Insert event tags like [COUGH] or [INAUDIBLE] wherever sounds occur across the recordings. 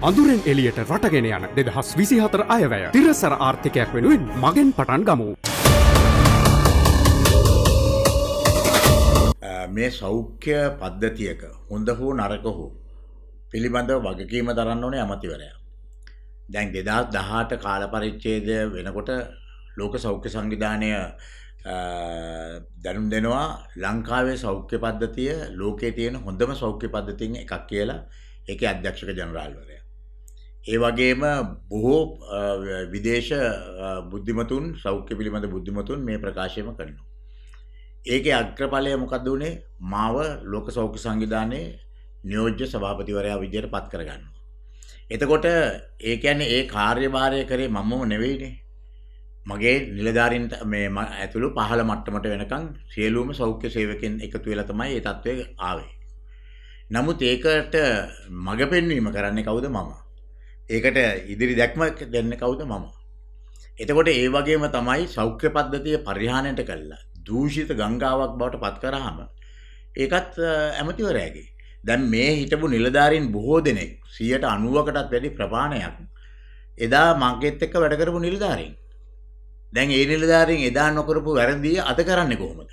අඳුරෙන් එලියට රටගෙන යන දෙදහස් විසිහතර අයවැය තිරසර ආර්ථිකයක් වෙනුවෙන් මගෙන් පටන් ගමු. මේ සෞඛ්‍ය පද්ධතියක හොඳ හෝ නරක හෝ පිළිබඳව වගකීම දරන්න ඕනේ ඇමතිවරයා. දැන් දෙදස් දහට කාලපරිච්චේද වෙනකොට ලෝක සෞඛ්‍ය සංවිධානය දැනුම් දෙනවා ලංකාවේ සෞඛ්‍ය පද්ධතිය ලෝකේ තියෙන හොඳම සෞඛ්‍ය පද්ධතින් එකක් කියලා ඒක අධ්‍යක්ෂක ජනරාල්වරය. ඒ වගේම බොහෝ විදේශ බුද්ධිමතුන් සෞඛ්‍ය පිළිබඳ බුද්ධිමතුන් මේ ප්‍රකාශයම කරනවා. ඒක අග්‍රඵලය මොකද වුණේ මාව ලෝක සෞඛ්‍ය සංවිධානයේ නියෝජ්‍ය සභාපතිවරයා විදියට පත් කරගන්නවා. එතකොට ඒ කියන්නේ ඒ කාර්යභාරය කරේ මමම නෙවෙයිනේ. මගේ නිලධාරීන්ට මේ ඇතුළු පහළ මට්ටමට වෙනකන් සියලුම සෞඛ්‍ය සේවකයන් එකතු වෙලා තමයි මේ තත්ත්වය ආවේ. නමුත් ඒකට මග පෙන්වීම කරන්නේ කවුද මම? ඒකට ඉදිරි දැක්මක් දෙන්න කවුද මම. එතකොට ඒ වගේම තමයි සෞඛ්‍ය පද්ධතිය පරිහානයට කළා. දූෂිත ගංගාවක් බවට පත් කරාම ඒකත් ඇමතිවරයාගේ. දැන් මේ හිටපු නිලධාරීන් බොහෝ දෙනෙක් 90%කටත් වැඩි ප්‍රමාණයක් එදා මගේත් එක්ක වැඩ කරපු නිලධාරීන්. දැන් ඒ නිලධාරීන් එදා නොකරපු වැරදි අද කරන්නේ කොහොමද?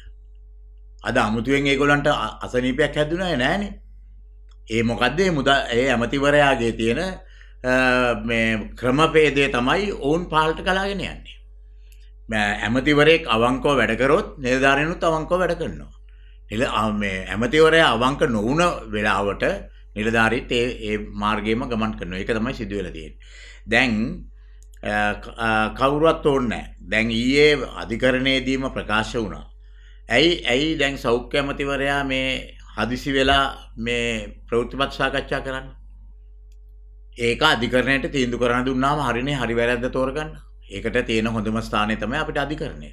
අද අමුතුවෙන් ඒගොල්ලන්ට අසනීපයක් හැදුනේ නැහනේ. ඒ මොකද්ද මේ මුදා ඒ ඇමතිවරයාගේ තියෙන ක්‍රමපේදය තමයි ඔවුන් පාල්ට කලාගෙන යන්නේ. ඇමතිවරෙක් අවංකෝ වැඩකරොත් නිර්ධාරයනුත් අවංකෝ වැඩ කරනවා. නිල ඇමතිවරය අවංක නොවන වෙලාවට නිලධාරීත් ඒ මාර්ගයම ගමන් කරන එක තමයි සිදුවලතියෙන්. දැන් කවුරුවත් ඕන්නෑ දැන් ඊයේ අධිකරණයේදීම ප්‍රකාශ වුණා. ඇයි ඇයි දැන් සෞඛ්‍ය ඇමතිවරයා මේ හදිසි වෙලා මේ ප්‍රෞතිමත් සාකච්ඡා කරන්න ඒක අධිකරණයට තීන්දු කරන දුන්නාම හරිනේ හරි වැරද්ද තෝරගන්න. ඒකට තියෙන හොඳම ස්ථානය තමයි අපිට අධිකරණය.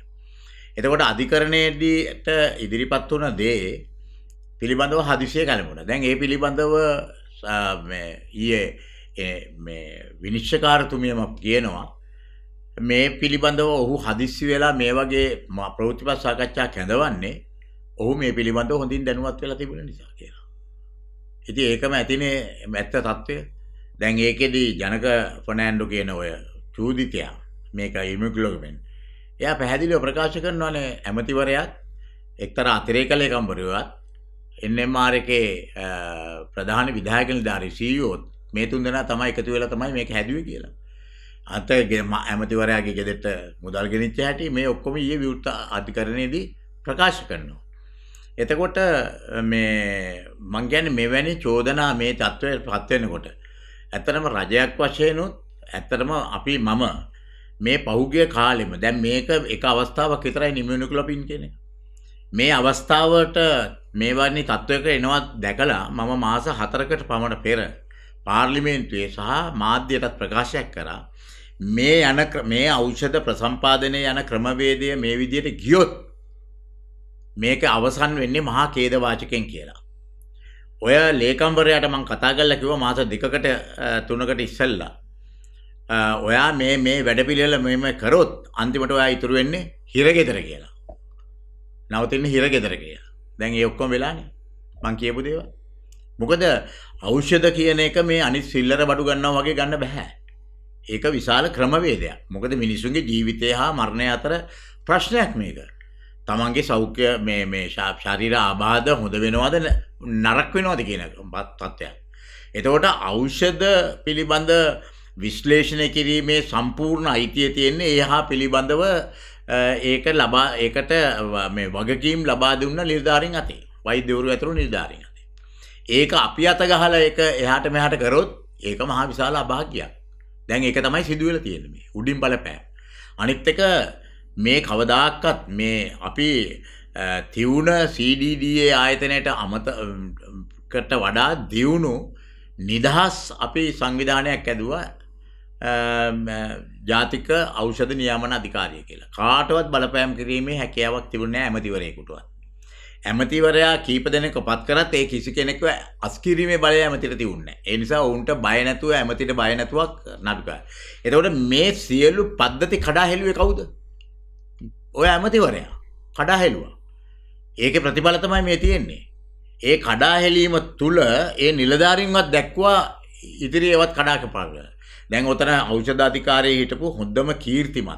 එතකොට අධිකරණයේදීට ඉදිරිපත් වුණ දේ පිළිබඳව හදිසිය කලමුණ. දැන් ඒ පිළිබඳව මේ ඊයේ මේ විනිශ්චකාරතුමියම කියනවා මේ පිළිබඳව ඔහු හදිස්සි වෙලා මේ වගේ ප්‍රවෘත්තිපත් සාකච්ඡා කැඳවන්නේ ඔහු මේ පිළිබඳව හොඳින් දැනුවත් වෙලා තිබුණ නිසා කියලා. ඉතින් ඒකම ඇතිනේ ඇත්ත తත්වය. දැන් ඒකෙදී ජනක ෆොනෑන්ඩු කියන ඔය චූදිතයා මේක ඉමක්ලෝගමෙන් එය පැහැදිලිව ප්‍රකාශ කරනවානේ ඇමතිවරයත් එක්තර අතරේ කලේ කම්පරුවත් එන්නම්මාර එකේ ප්‍රධාන විදායකල ධාරි සීයෝත් e මේ තුන් දෙනා තමයි එකතු වෙලා තමයි මේක හැදුවේ කියලා. අන්ත ඇමතිවරයාගේ ගෙදෙට මුදල් ගෙනනිච්ච හැටි මේ ඔක්කොම ඒ විවෘත අධිකරණයේදී ප්‍රකාශ කරනවා. එතකොට මේ මංගැන මෙවැනි චෝදනා මේ තත්ත්වය පත්වෙනකොට ඇතරම රජයක් වශයනුත් ඇත්තරම අපි මම මේ පහුගිය කාලෙම දැන් මේක එක අවස්ථාවක් විතරයි නිමියුණුකලපින් කෙනෙ. මේ අවස්ථාවට මේවන්නේ තත්ත්වයක එනවත් දැකලා මම මාස හතරකට පමණ පෙර පාර්ලිමේන්තුවේ සහ මාධ්‍යයටත් ප්‍රකාශයක් කරා මේ යන මේ ඖෂධ ප්‍රසම්පාදනය යන ක්‍රමවේදය මේ විදියට ගියොත් මේක අවසන් වෙන්නේ මහා කේදවාචකෙන් කියලා. ඔය ලේකම්වරයට මං කතා කරලා කිව්වා මාස දෙකකට තුනකට ඉස්සෙල්ලා. ඔයා මේ මේ වැඩපිළිවෙල මෙහෙම කරොත් අන්තිමට ඔයා ඉතුරු වෙන්නේ හිරගෙදර කියලා. නවතින්නේ හිරගෙදර කියලා. දැන් ඒ ඔක්කොම වෙලානේ. මං කියපු දේවල්. මොකද ඖෂධ කියන එක මේ අනිත් සිල්ලර බඩු ගන්නවා වගේ ගන්න බෑ. ඒක විශාල ක්‍රමවේදයක්. මොකද මිනිසුන්ගේ ජීවිතය හා මරණය අතර ප්‍රශ්නයක් මේක. තමන්ගේ සෞඛ්‍ය මේ ශරීර ආබාධ හොඳ වෙනවාද නරක් වෙනවාද කියන තත්ත්වය. එතකොට අෞෂධ පිළිබඳ විශ්ලේෂණය කිරීමේ සම්පූර්ණ අයිතිය තියෙන්නේ ඒහා පිළිබඳව ඒක ලබා ඒකට වගකීම් ලබා දුන්න නිර්ධාරින් අතේ වෛද්‍යවරු ඇතුළු නිර්ධාරින් අතේ. ඒක අපි අත ගහලා ඒක එහාට මෙහාට කරොත් ඒක මහා විශාල අභාග්‍යයක්. දැන් ඒක තමයි සිදුවෙලා තියෙන්නේ මේ උඩින් බලපෑ. අනිත් එක මේ කවදාක්කත් මේ අපි තිවුණ CDDA ආයතනයට අමතකට වඩා දියුණු නිදහස් අපේ සංවිධානයක් ඇදවා ජාතික ඖෂධ නියාමන අධිකාරිය කියලා. කාටවත් බලපෑම් කිරීමේ හැකියාවක් තිබුණේ නැහැ ඇමතිවරයෙකුටවත්. ඇමතිවරයා කීප දෙනෙක් පත් කරත් ඒ කිසි කෙනෙක්ව අස්කිරීමේ බලය ඇමතිට තිබුණේ නැහැ. ඒ නිසා ඔවුන්ට බය නැතුව ඇමතිට බය නැතුවක් නඩුකාර. එතකොට මේ සියලු පද්ධති කඩා හෙළුවේ කවුද? ඔය ඇමතිවරයා කඩාහෙලුවා. ඒක ප්‍රතිඵල තමයි මේ තියෙන්නේ. ඒ කඩාහෙලීම තුළ ඒ නිලධාරින්වත් දැක්වා ඉදිරි ඒවත් කඩාකපාග. දැන් ඔතන ඖෂධාධිකාරයේ හිටපු හොඳම කීර්තිමත්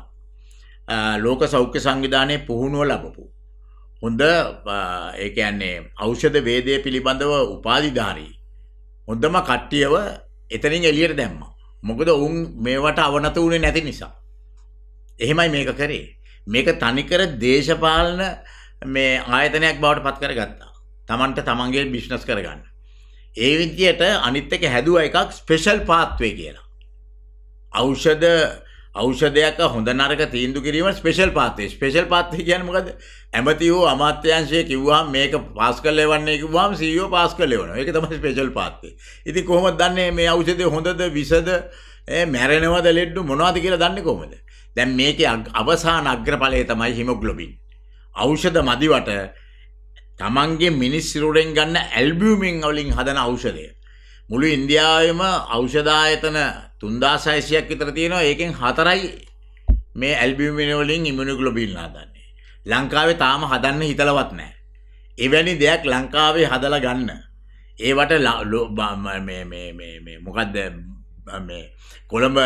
ලෝක සෞඛ්‍ය සංවිධානයේ පුහුණුව ලබපු. හොඳ ඒ කියන්නේ ඖෂධ වේදය පිළිබඳව උපාධිධාරී. හොඳම කට්ටියව එතනින් එළියට දැම්මා. මොකද ඔවුන් මේවට අවනත වුණේ නැති නිසා. එහෙමයි මේක කරේ. මේක තනිකර දේශපාලන මේ ආයතනයක් බවට පත් කරගත්තා. Tamanට තමන්ගේ බිස්නස් කරගන්න. ඒ විදියට අනිත් එක හැදුවා එකක් ස්පෙෂල් පාත්වේ කියලා. ඖෂධ ඖෂධයක හොඳ නරක තීන්දුව කිරීම ස්පෙෂල් පාත්වේ. ස්පෙෂල් පාත්වේ කියන්නේ මොකද? ඇමතිවෝ අමාත්‍යාංශය කිව්වහම මේක පාස් කරලා එවන්නේ කිව්වහම CEO පාස් කරලා එවනවා. ඒක තමයි ස්පෙෂල් පාත්වේ. ඉතින් කොහොමද දන්නේ මේ ඖෂධය හොඳද විසද මැරෙනවද ලෙඩ මොනවද කියලා දන්නේ කොහොමද? දැන් මේකේ අවසාන අග්‍රඵලය තමයි හිමොග්ලොබින්. ඖෂධ මදිවට තමන්ගේ මිනිස් සිරුරෙන් ගන්න ඇල්බියුමින් වලින් හදන ඖෂධය. මුළු ඉන්දියාවේම ඖෂධායතන 3600ක් විතර තියෙනවා. ඒකෙන් හතරයි මේ ඇල්බියුමින් වලින් ඉමුනොග්ලොබින් හදන්නේ. ලංකාවේ තාම හදන්න හිතලවත් නැහැ. එවැනි දෙයක් ලංකාවේ හදලා ගන්න. ඒවට මොකද්ද මේ කොළඹ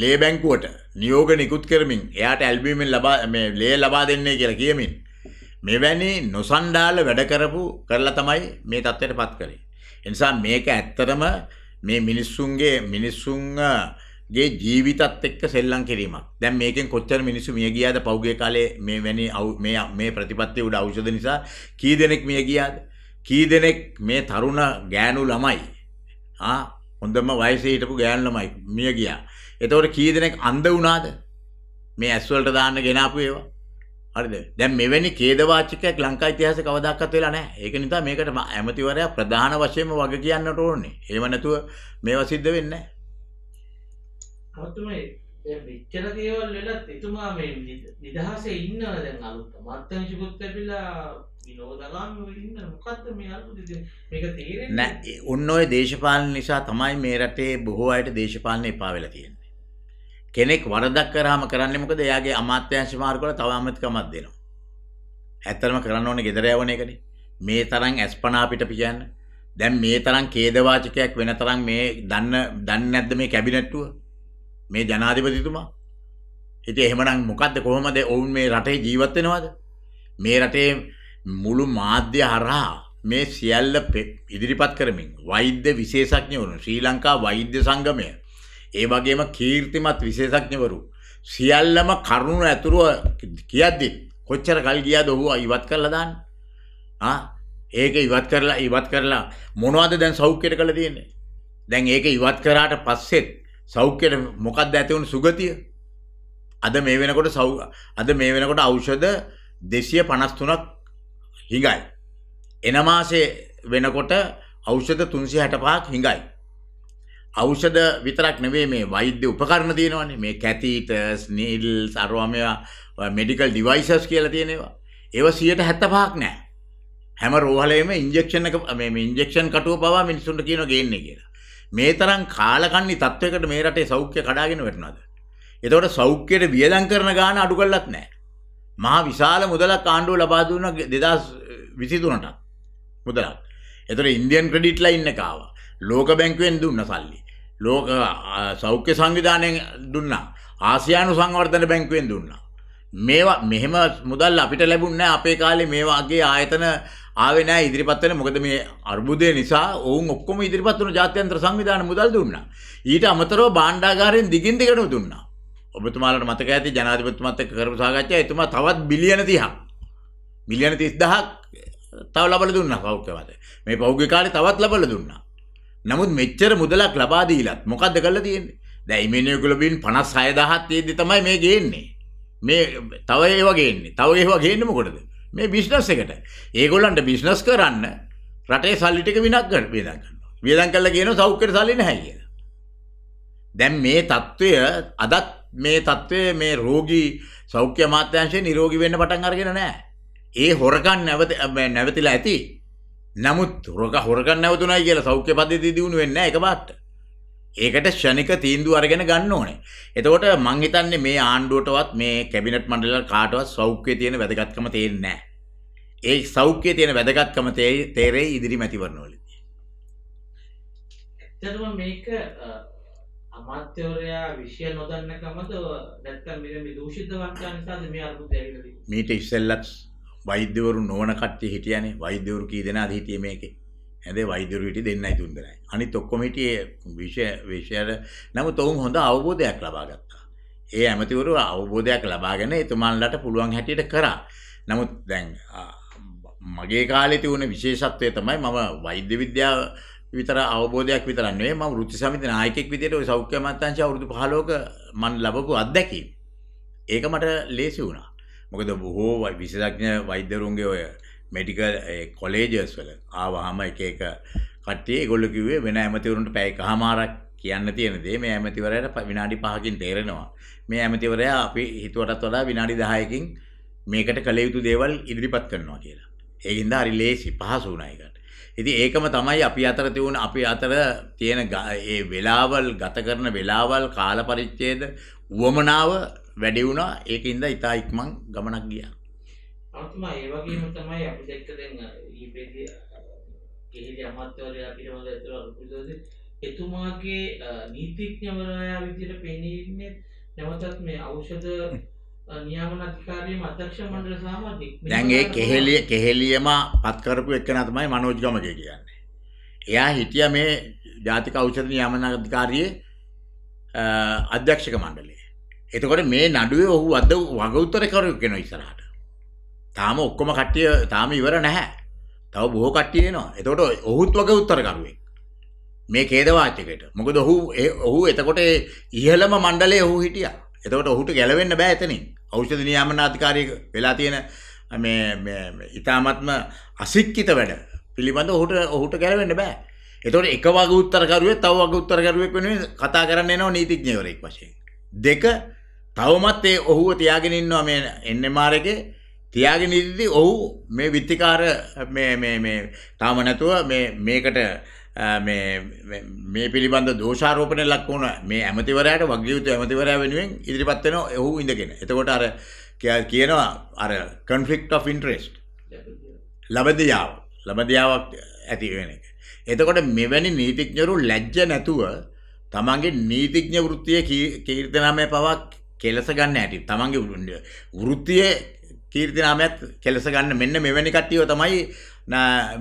ලේබැංකුවට නියෝග නිකුත් කරමින් එයාට ඇල්බීමෙන් ලබා මේ ලේ ලබා දෙන්නේ කියලා කියමින් මෙවැනි නොසන්ඩාල වැඩ කරපු කරලා තමයි මේ තත්ත්වයට පත් කරේ. එනිසා මේක ඇත්තටම මේ මිනිස්සුන්ගේ මිනිස්සුන්ගේ ජීවිතත් එක්ක සෙල්ලම් කිරීමක්. දැන් මේකෙන් කොච්චර මිනිස්සු මිය ගියාද පෞගේ කාලේ මේ වැනි මේ මේ ප්‍රතිපත්තිය උඩ ඖෂධ නිසා කී දෙනෙක් මිය ගියාද? කී දෙනෙක් මේ තරුණ ගෑනු ළමයි ආ හොඳම වයසේ හිටපු ගෑන් ළමයි මිය ගියා. එතකොට කී දෙනෙක් අන්ධ වුණාද? මේ ඇස් වලට දාන්න ගෙනාපු ඒවා. හරිද? දැන් මෙවැනි ඛේදවාචකයක් ලංකා ඉතිහාසයේ කවදාකවත් වෙලා නැහැ. ඒක නිසා මේකට ඇමතිවරයා ප්‍රධාන වශයෙන්ම වග කියන්නට ඕනේ. එහෙම නැතුව මේවා සිද්ධ වෙන්නේ නැහැ. විච්චර දේවල් වෙලත් එතුමා මේ නිදහස ඉන්නව දැන් අලුත්ත මත්තම ශිකුත් කැපිලා නෑ ඔන්න ඔය දේශපාලන නිසා තමයි මේ රටේ බොහෝ අයට දේශපාලන එපා වෙලා තියෙන්නේ. කෙනෙක් වරදක් කරාම කරන්නේ මොකද? එයාගේ අමාත්‍යාංශ මාර්ගවල තව අමතිකමක් දෙනවා. ඇත්තටම කරන්න ඕනේ gedara යවන එකනේ. මේ තරම් ඇස්පනා පිට පියන්න. දැන් මේ තරම් ඛේදවාචකයක් වෙන තරම් මේ දන්න දන්නේ නැද්ද මේ කැබිනට්ටුව? මේ ජනාධිපතිතුමා ඉති එහෙමනම් මොකක්ද කොහොමද ඔවුන් මේ රටේ ජීවත්වෙනවාද මේ රටේ මුළු මාධ්‍ය හරහා මේ සියල්ල ඉදිරිපත් කරමින් වෛද්‍ය විශේෂඥවරුන් ශ්‍රී ලංකා වෛද්‍ය සංගමය ඒ වගේම කීර්තිමත් විශේෂඥවරු සියල්ලම කරුණු ඇතුරුව කියද්දි කොච්චර කල් ගියාද ඔහු ඉවත් කරලා දාන්න ආ ඒක ඉවත් කරලා ඉවත් කරලා මොනවද දැන් සෞඛ්‍යයට කළ තියෙන්නේ දැන් ඒක ඉවත් කරාට පස්සෙත් සෞඛ්‍යයට මොකක්ද ඇති වුණු සුගතිය? අද මේ වෙනකොට සෞ අද මේ වෙනකොට ඖෂධ 253ක් හිඟයි. එන මාසේ වෙනකොට ඖෂධ 365ක් හිඟයි. ඖෂධ විතරක් නෙවෙයි මේ වෛද්‍ය උපකරණ තියෙනවානේ මේ කැතීටර්ස්, නීල්ස්, අරවාමයා මෙඩිකල් ඩිවයිසස් කියලා තියෙන ඒවා. ඒවා 175ක් නෑ. හැම රෝහලේම ඉන්ජෙක්ෂන් එක මේ ඉන්ජෙක්ෂන් කටුව පවා මිනිසුන්ට කියනවා ගේන්නේ කියලා. මේ තරම් කාලකන්ණි තත්වයකට මේ රටේ සෞඛ්‍ය කඩාගෙන වැටෙනවද? එතකොට සෞඛ්‍යයට වියදම් කරන ගාණ අඩු කරලත් නැහැ. මහා විශාල මුදලක් ආණ්ඩුව ලබා දුන්නා 2023ට. මුදලක්. එතකොට ඉන්දියන් ක්‍රෙඩිට් ලයින් එක ආවා. ලෝක බැංකුවෙන් දුන්න සල්ලි. ලෝක සෞඛ්‍ය සංවිධානයෙන් දුන්නා. ආසියානු සංවර්ධන බැංකුවෙන් දුන්නා. මේවා මෙහෙම මුදල් අපිට ලැබුණ නැහැ අපේ කාලේ මේ වගේ ආයතන ආවේ නැහැ ඉදිරිපත් වෙන්නේ මොකද මේ අර්බුදය නිසා ඔවුන් ඔක්කොම ඉදිරිපත් වුණු ජාත්‍යන්තර සංවිධාන මුදල් දුන්නා. ඊට අමතරව භාණ්ඩාගාරයෙන් දිගින් දිගටම දුන්නා. ඔබතුමාලට මතක ඇති ජනාධිපතිතුමත් එක්ක කරපු සාකච්ඡාව එතුමා තවත් බිලියන 30ක් බිලියන 30000ක් තව ලබලා දුන්නා කවුරුකවද. මේ පහුගිය කාලේ තවත් ලබලා දුන්නා. නමුත් මෙච්චර මුදලක් ලබා දීලත් මොකද්ද කරලා තියෙන්නේ? දැන් ඉමිනෝග්ලොබින් 56000ක් තියෙද්දි තමයි මේ ගේන්නේ. මේ තව ඒවා ගේන්නේ. තව ඒවා ගේන්නේ මොකටද? මේ බිස්නස් එකට ඒගොල්ලන්ට බිස්නස් කරන්න රටේ සල්ලිටික විනක් කර වේදන් කරනවා වේදන් කරලා කියන සෞඛ්‍යට සල්ලි නැහැ කියලා. දැන් මේ తত্ত্বය අදත් මේ తত্ত্বය මේ රෝගී සෞඛ්‍ය අමාත්‍යාංශයේ නිරෝගී වෙන්න පටන් අරගෙන නැහැ. ඒ හොරකම් නැවත නැවතිලා ඇති. නමුත් හොරක හොරකම් නැවතුණයි කියලා සෞඛ්‍ය පද්ධතිය දියුණු වෙන්නේ නැහැ එකපාරට. ඒකට ෂණික තීන්දුව අරගෙන ගන්න ඕනේ. එතකොට මං හිතන්නේ මේ ආණ්ඩුවටවත් මේ කැබිනට් මණ්ඩල කාටවත් සෞඛ්‍යය තියෙන වැදගත්කම තේරෙන්නේ නැහැ. ඒ සෞඛ්‍යය තියෙන වැදගත්කම තේරෙයි ඉදිරි මැතිවරණවලදී. එතකොට මේක අමාත්‍යවරයා විෂය නොදන්නකමද නැත්නම් මේ දූෂිත වක්කා නිසාද මේ අරුත් ඇවිල්ලා තියෙන්නේ. මීට ඉස්සෙල්ලත් වෛද්‍යවරු නොවන කට්ටිය හිටියානේ. වෛද්‍යවරු කී දෙනාද හිටියේ මේකේ? ඇදේ වෛදරුට දෙන්නයි තුන්දරයි අනි තොක්කොමිටිය විෂයට නමු තොවුන් හොඳ අවබෝධයක් ලබාගත්තා ඒ ඇමතිවරු අවබෝධයක් ලබාගෙන එතුමාන්ලට පුළුවන් හැටියට කරා නමුත් දැන් මගේ කාලෙති වුණ විශේෂත්වය තමයි මම වෛද්‍ය විද්‍යාව විතර අවබෝධයක් විතරන්නේ ම ෘති සමිති නායකෙක් විදියට සෞඛ්‍ය මත්තංශ අවුරුදු පහලෝක මන් ලබපු අත්දැකීම. ඒක මට ලේසි වුණා. මොකද බොහෝ විශේෂඥ වෛද්‍යරුන්ගේ ඔය මෙඩිකල් කොලේජස් eh, වල ආවාහම එක එක කට්ටිය ඒගොල්ලෝ කිව්වේ වෙන ඇමතිවරුන්ට පැය කහමාරක් කියන්න තියෙන දේ මේ ඇමතිවරයාට විනාඩි 5කින් තේරෙනවා. මේ ඇමතිවරයා අපි හිතුවටත් වඩා විනාඩි 10කින් මේකට කළ යුතු දේවල් ඉදිරිපත් කරනවා කියලා. ඒ හින්දා හරි ලේසි පහසු වුණා ඒකට. ඉතින් ඒකම තමයි අපි අතර තියුණ අපි අතර තියෙන ඒ වෙලාවල් ගත කරන වෙලාවල් කාල පරිච්ඡේද උවමනාව වැඩි වුණා. ඒකින්ද ඊට ඉක්මන් ගමනක් ගියා. අතුම ඒ වගේම තමයි අපි දැක්ක දැන් ඊපෙදී කෙහෙලි අමාත්‍යවරයා පිළිබඳ ඇතුළු අනුකූලද එතුමාගේ නීතිඥවරයා විදිහට පෙනීන්නේ නැවතත් මේ ඖෂධ නියාමන අධිකාරියේ අධ්‍යක්ෂ මණ්ඩල සාමාජික දැන් ඒ කෙහෙලිය කෙහෙලියම පත් කරපු එක තමයි මනෝජ් ගමගේ කියන්නේ. එයා හිටියා මේ ජාතික ඖෂධ නියාමන අධිකාරියේ අධ්‍යක්ෂක මණ්ඩලයේ. එතකොට මේ නඩුවේ ඔහු අද වග උත්තර කරුවෙක් වෙනවා ඉස්සරහට. තාම ඔක්කොම කට්ටිය තාම ඉවර නැහැ. තව බොහෝ කට්ටිය එනවා. එතකොට ඔහුත් වගේ උත්තරකරුවෙක්. මේ ඛේදවාචකයට. මොකද ඔහු ඔහු එතකොට ඉහළම මණ්ඩලයේ ඔහු හිටියා. එතකොට ඔහුට ගැලවෙන්න බෑ එතනින්. ඖෂධ නියාමන අධිකාරිය වෙලා තියෙන මේ මේ ඊ타මත්ම අසික්කිත වැඩ පිළිබඳ ඔහුට ඔහුට ගැලවෙන්න බෑ. එතකොට එක වගේ උත්තරකරුවෙක් තව වගේ උත්තරකරුවෙක් වෙනුවෙන් කතා කරන්න එනවා නීතිඥවරයෙක් වශයෙන්. දෙක තවමත් ඒ ඔහුව තියාගෙන ඉන්නවා මේ NMR එකේ තියාගෙන ඉද්දි ඔහු මේ විත්තිකාර මේ මේ මේ තාම නැතුව මේ මේකට මේ මේ පිළිබඳ දෝෂාරෝපණය ලක් වුණ මේ ඇමතිවරයාට වග යුතු ඇමතිවරයා වෙනුවෙන් ඉදිරිපත් වෙන ඔහු ඉඳගෙන. එතකොට අර කියනවා අර conflict of interest ලබදියාව ලබදියාවක් ඇති වෙන එක. එතකොට මෙවැනි නීතිඥවරු ලැජ්ජ නැතුව තමන්ගේ නීතිඥ වෘත්තිය කීර්තනාමය පවක් කෙලස ගන්න ඇති. තමන්ගේ වෘත්තියේ කීර්ති නාමයක් කෙලස ගන්න මෙන්න මෙවැනි කට්ටියව තමයි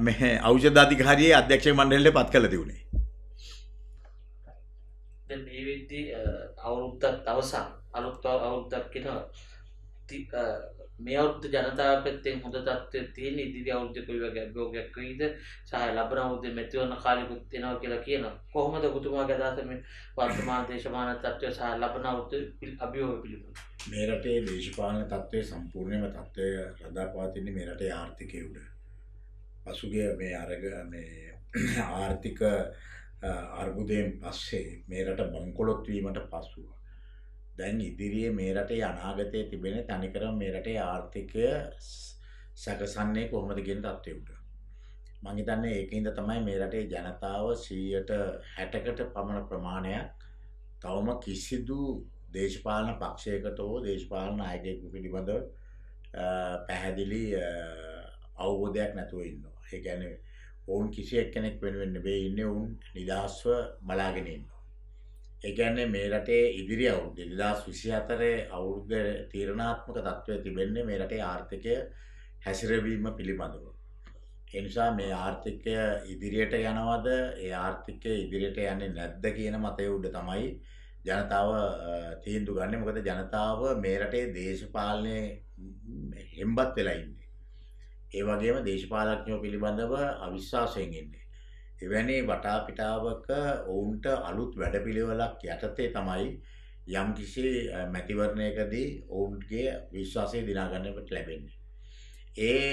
මේ ඖෂධ අධිකාරියේ අධ්‍යක්ෂ මණ්ඩලයට පත් කළ තිබුණේ. දැන් මේ වෙද්දී අවුරුද්දක් අවසන් අලුත් අවුරුද්දක් කියන මේ අවුද්ධ ජනතාව පැත්තෙන් හොඳ තත්ත්වය තියෙන ඉදිරි අවුද්ධක වගේ අභියෝගයක් වෙයිද සහ ලබන අවුද්දේ මැතිවරණ කාලෙකුත් එනවා කියලා කියනවා. කොහොමද ඔබතුමාගේ අදහස මේ වර්තමාන දේශපාලන තත්ත්වය සහ ලබන අවුද්ද අභියෝග පිළිබඳව? මේ රටේ දේශපාලන තත්ත්වය සම්පූර්ණයෙන්ම තත්ත්වය රඳා පවතින්නේ මේ රටේ ආර්ථිකය උඩ. පසුගිය මේ අරග මේ ආර්ථික අර්බුදයෙන් පස්සේ මේ රට බංකොලොත් වීමට පසුව දැන් ඉදිරියේ මේ රටේ අනාගතයේ තිබෙන තනිකරම මේ රටේ ආර්ථිකය සැකසන්නේ කොහොමද කියන තත්ත්වයට. මං හිතන්නේ ඒකින්ද තමයි මේ රටේ ජනතාව 100%කට පමණ ප්‍රමාණයක් තවම කිසිදු දේශපාලන පක්ෂයකට හෝ දේශපාලන නායකයෙකු පිළිබඳ පැහැදිලි අවබෝධයක් නැතුව ඉන්නවා. ඒ කියන්නේ ඔවුන් කිසි එක්කෙනෙක් වෙනුවෙන් නෙවෙයි ඉන්නේ ඔවුන් නිදහස්ව බලාගෙන ඉන්නවා. ඒගැන්නේ මේ රටේ ඉදිරි අවුද් දෙදා විසිහතරය අවුරුද්ධ තීරණාත්මක තත්ත්වය තිබෙන්නේ මේ රටේ ආර්ථිකය හැසිරවීම පිළිබඳව. එනිසා මේ ආර්ථිකය ඉදිරියට යනවද ඒ ආර්ථිකය ඉදිරියට යන්නේ නැද්ද කියන මතය උඩ තමයි ජනතාව තීන්දු ගන්න මොකද ජනතාව මේ රටේ දේශපාලනය හෙම්බත් වෙලා ඉන්නේ. ඒ වගේම දේශපාලඥයෝ පිළිබඳව අවිශ්වාසයෙන් ඉන්නේ. එවැනි වටාපිටාවක ඔවුන්ට අලුත් වැඩපිළිවෙලක් යටතේ තමයි යම් කිසි මැතිවරණයකදී ඔවුන්ගේ විශ්වාසය දිනාගන්නට ලැබෙන්නේ. ඒ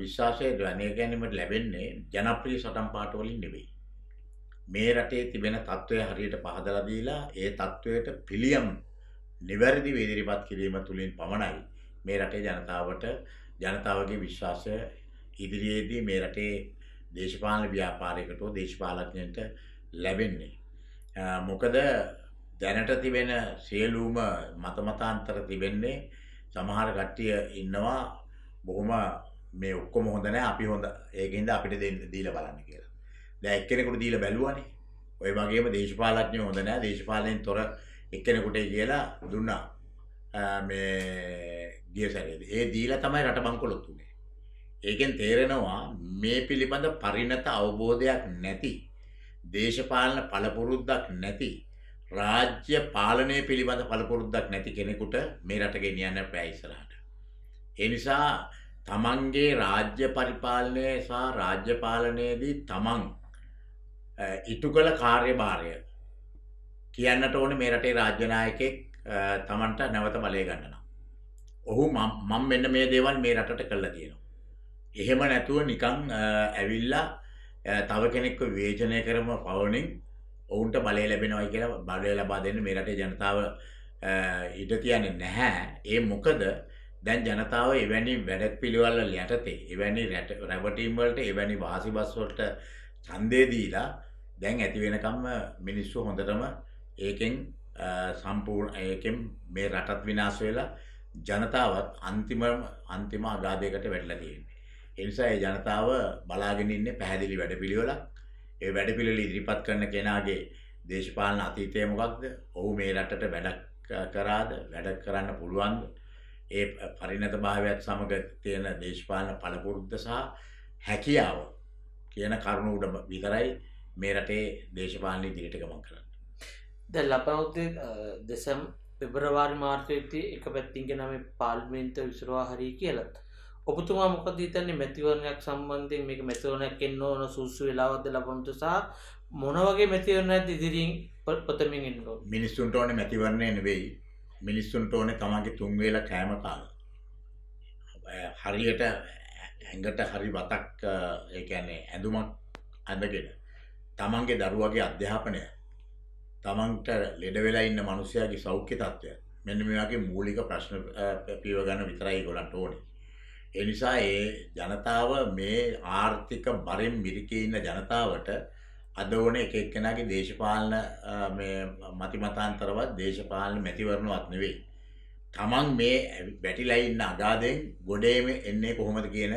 විශ්වාසය දවනය ගැනීමට ලැබෙන්නේ ජනප්‍රිය සටම් පාටවලින් නෙවෙයි. මේ රටේ තිබෙන තත්ත්වය හරියට පහදලදීලා ඒ තත්ත්වයට පිළියම් නිවැරදි වේදිරිපත් කිරීම තුළින් පමණයි මේ රටේ ජනතාවට ජනතාවගේ විශ්වාසය ඉදිරියේදී මේ රටේ දේශපාලන ව්‍යාපාරයකට දේශපාලඥන්ට ලැබෙන්නේ. මොකද දැනට තිබෙන සියලූම මතමතාන්තර තිබෙන්නේ සමහර කට්ටිය ඉන්නවා බොහොම මේ ඔක්කොම හොඳනෑ අපි හොඳ ඒකහින්ද අපිට දීල බලන්න කියලා. දැ එක්කෙනෙකුට දීල බැලුවනේ ඔය වගේම දේශපාලඥය හොඳනෑ දේශපාලයෙන් තොර එක්කෙනෙකුටේ කියලා දුන්නා මේ ගිය සැරේද ඒ දීලා තමයි රට බංකොලොත්තුනේ ඒකෙන් තේරෙනවා මේ පිළිබඳ පරිණත අවබෝධයක් නැති දේශපාලන පළපුරුද්දක් නැති රාජ්‍ය පාලනය පිළිබඳ පළපුරුද්දක් නැති කෙනෙකුට මේ රට ගෙනියන්න බෑ ඉස්සරහට. ඒ නිසා තමන්ගේ රාජ්‍ය පරිපාලනය සහ රාජ්‍ය පාලනයේදී තමන් ඉටු කළ කාර්යභාරය කියන්නට ඕනේ මේ රටේ රාජ්‍ය නායකයෙක් තමන්ට නැවත බලය ගන්නවා. ඔහු මම මෙන්න මේ දේවල් මේ රටට කළා කියනවා. එහෙම නැතුව නිකං ඇවිල්ලා තව කෙනෙක්ව වේජනය කරම පවනින් ඔවුන්ට බලය ලැබෙනවයි කියලා බලය ලබා දෙන්න මේ රටේ ජනතාව ඉඩ තියන්නේ නැහැ ඒ මොකද දැන් ජනතාව එවැනි වැඩක් පිළිවල්ල යටතේ එවැනි රැවටීම්වලට එවැනි වාසිබස්වලට චන්දේදීලා දැන් ඇති වෙනකම්ම මිනිස්සු හොඳටම ඒකෙන් සම්පූර්ණ ඒකෙන් මේ රටත් විනාශ වෙලා ජනතාවත් අන්තිම අන්තිම අගාධයකට වැටලා තියෙනවා එනිසා ඒ ජනතාව බලාගෙන ඉන්නේ පැහැදිලි වැඩපිළිවෙලක්. ඒ වැඩපිළිවෙල ඉදිරිපත් කරන කෙනාගේ දේශපාලන අතීතය මොකක්ද? ඔහු මේ රටට වැඩ කරාද? වැඩ කරන්න පුළුවන්ද? ඒ පරිණතභාවයත් සමග තියෙන දේශපාලන පළපුරුද්ද සහ හැකියාව කියන කරුණ උඩ විතරයි මේ රටේ දේශපාලන ඉදිරියට ගමන් කරන්න. දැන් ලබනවුද්දේ දෙසම් පෙබරවාරි මාර්තයේදී එක පැත්තින්ගෙන මේ පාර්ලිමේන්තුව විසුරුවා හරිය කියලා. ඔබතුමා මොකද හිතන්නේ මැතිවරණයක් සම්බන්ධයෙන් මේක මැතිවරණයක් එන්න ඕන සුසු වෙලාවක්ද ලබන්නට සහ මොන වගේ මැතිවරණයක්ද ඉදිරියෙන් ප්‍රථමයෙන් එන්න ඕන මිනිස්සුන්ට ඕනේ මැතිවරණය නෙවෙයි මිනිස්සුන්ට ඕනේ තමන්ගේ තුන් වේලා කෑම කාලා හරියට ඇඟට හරි වතක් ඒ කියන්නේ ඇඳුමක් ඇඳගෙන තමන්ගේ දරුවගේ අධ්‍යාපනය තමන්ට ලෙඩ වෙලා ඉන්න මිනිසයාගේ සෞඛ්‍ය තත්ත්වය මෙන්න මේ වගේ මූලික ප්‍රශ්න පියව ගන්න විතරයි ඒගොල්ලන්ට ඕනේ එනිසා ඒ ජනතාව මේ ආර්ථික බරෙන් මිරිකී ඉන්න ජනතාවට අද ඕන එක එක්කෙනගේ දේශපාලන මතිමතාන්තරවත් දේශපාලන මැතිවරණවත් නෙවෙයි. තමන් මේ වැටිලයින්න අගාදෙන් ගොඩේම එන්නේ කොහොමද කියන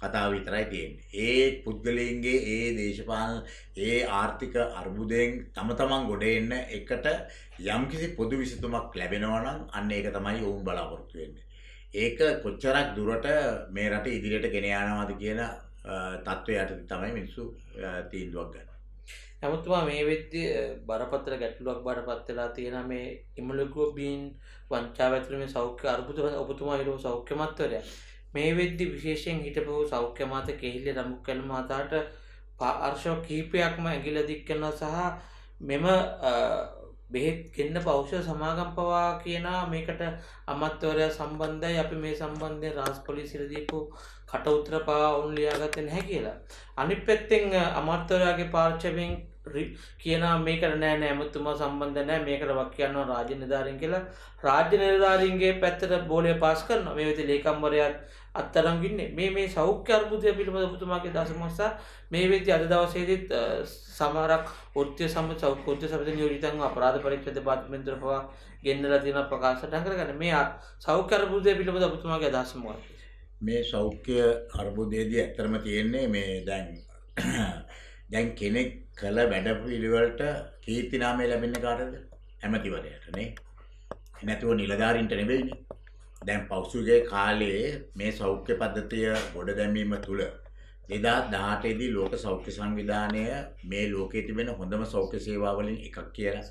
කතාව විතරයි තියෙන්. ඒ පුද්ගලයන්ගේ ඒ දේශපාල ඒ ආර්ථික අර්බුදයෙන් තම තමන් ගොඩ එන්න එකට යම්කිසි පොදු විසිතුමක් ලැබෙනවනම් අන්න ඒක තමයි ඔවුන් බලාපොරොත්තු වෙන්නේ. ඒක කොච්චරක් දුරට මේ රට ඉදිරියට ගෙන යනවාද කියන තත්ත්වය යටති තමයි මිනිස්සු තීන්දුවක් ගන්න. ඇමුතුවා මේ වෙද්‍ය බරපත්තර ගැටලුවක් බරපත්වෙලා තියෙන මේ ඉමලකුවබීන් වංචාවඇතුලම සෞඛ්‍ය අර්බුතු ඔබතුමා හිරු සෞඛ්‍යමත්වරය මේ වෙද්දි විශේෂයෙන් හිටපු සෞඛ්‍ය මාත කෙහිල්ල රමුක් කළ මාතාට පාර්ශව කීපයක්ම ඇගිල දික්කනවා සහ මෙම බෙහෙත් කෙන්න පෞෂ සමාගම් පවා කියනා මේකට අමත්වරය සම්බන්ධයි අපි මේ සම්බන්ධය රාස් පොලිසිරදීපු කටඋත්‍ර පා ඔවුන් ලියාගතෙන් හැ කියලා. අනි පැත්තෙන් අමත්වරයාගේ පාර්චවෙන් කියන මේකට නෑ නෑමතුමා සම්බන්ධ නෑ මේකට වක් කියන්නවා රාජ නිධාරින් කියලා රාජ්‍ය නිධාරීන්ගේ පැත්තට බෝලය පස් කරන මේ වෙති ලේකම්වරයත් අත්තරංගින්න මේ මේ සෞඛ්‍ය අර්බුදය පිළිබඳ පුතුමාගේ දසමස්සා මේ වෙද්‍ය අද දවසේදත් සමරක් ෘත්‍ය සම සෞකෘත්‍ය සමති යෝජිතන් අපරාධ පරික්ෂද පාත්මෙන්ත්‍ර පවා ගෙන්නලා තියෙන ප්‍රකාශ ටකරගන්න මේ සෞඛ්‍ය අර්බුදය පිළිබඳ පුතුමාගේ දසමවා මේ සෞඛ්‍ය අර්බුදයේදී ඇත්තරම තියෙන්නේ මේ දැන් [CLEARS THROAT] දැන් කෙනෙක් කළ වැඩ පිළිවෙලට කීර්ති නාමය ලැබෙන්නේ කාටද ඇමතිවරයාට නේ නැතුව නිලධාරීන්ට නෙවෙයිනේ දැන් පෞසුගේ කාලයේ මේ සෞඛ්‍ය පද්ධතිය ගොඩ දැමීම තුළ දෙදා දාටේදී ලෝක සෞඛ්‍ය සංවිධානය මේ ලෝකයේ තිබෙන හොඳම සෞඛ්‍ය සේවාවලින් එකක් කියලා